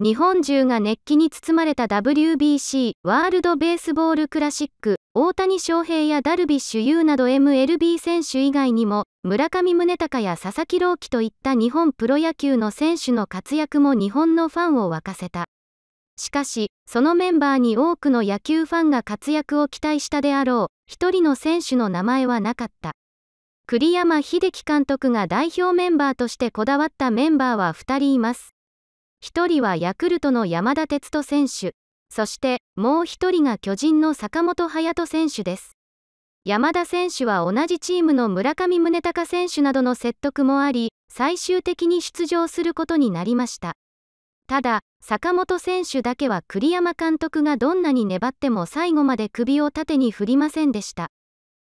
日本中が熱気に包まれた WBC ワールドベースボールクラシック大谷翔平やダルビッシュ有など MLB 選手以外にも村上宗隆や佐々木朗希といった日本プロ野球の選手の活躍も日本のファンを沸かせたしかしそのメンバーに多くの野球ファンが活躍を期待したであろう1人の選手の名前はなかった栗山英樹監督が代表メンバーとしてこだわったメンバーは2人います1人はヤクルトの山田哲人選手、そしてもう1人が巨人の坂本勇人選手です。山田選手は同じチームの村上宗隆選手などの説得もあり、最終的に出場することになりました。ただ、坂本選手だけは栗山監督がどんなに粘っても最後まで首を縦に振りませんでした。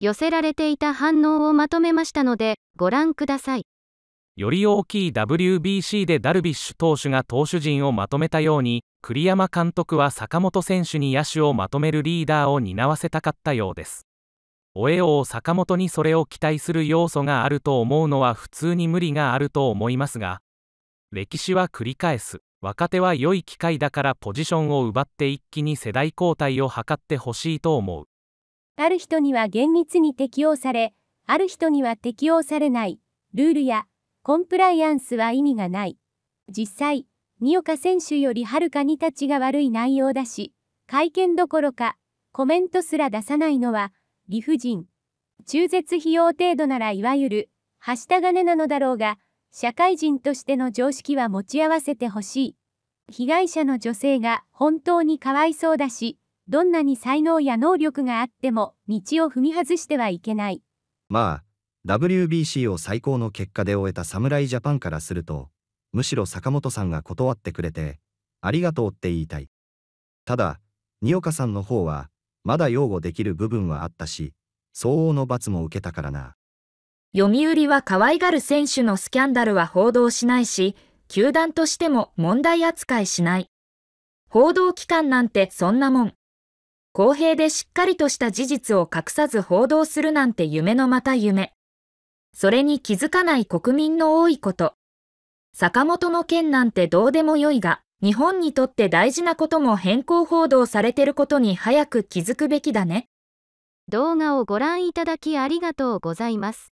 寄せられていた反応をまとめましたので、ご覧ください。より大きい WBC でダルビッシュ投手が投手陣をまとめたように栗山監督は坂本選手に野手をまとめるリーダーを担わせたかったようですおえおう坂本にそれを期待する要素があると思うのは普通に無理があると思いますが歴史は繰り返す若手は良い機会だからポジションを奪って一気に世代交代を図ってほしいと思うある人には厳密に適用されある人には適用されないルールやコンプライアンスは意味がない。実際、三岡選手よりはるかに立ちが悪い内容だし、会見どころか、コメントすら出さないのは、理不尽。中絶費用程度ならいわゆる、はした金なのだろうが、社会人としての常識は持ち合わせてほしい。被害者の女性が本当にかわいそうだし、どんなに才能や能力があっても、道を踏み外してはいけない。まあ、WBC を最高の結果で終えた侍ジャパンからすると、むしろ坂本さんが断ってくれて、ありがとうって言いたい。ただ、仁岡さんの方は、まだ擁護できる部分はあったし、相応の罰も受けたからな。読売は可愛がる選手のスキャンダルは報道しないし、球団としても問題扱いしない。報道機関なんてそんなもん。公平でしっかりとした事実を隠さず報道するなんて夢のまた夢。それに気づかない国民の多いこと。坂本の件なんてどうでもよいが、日本にとって大事なことも変更報道されてることに早く気づくべきだね。動画をご覧いただきありがとうございます。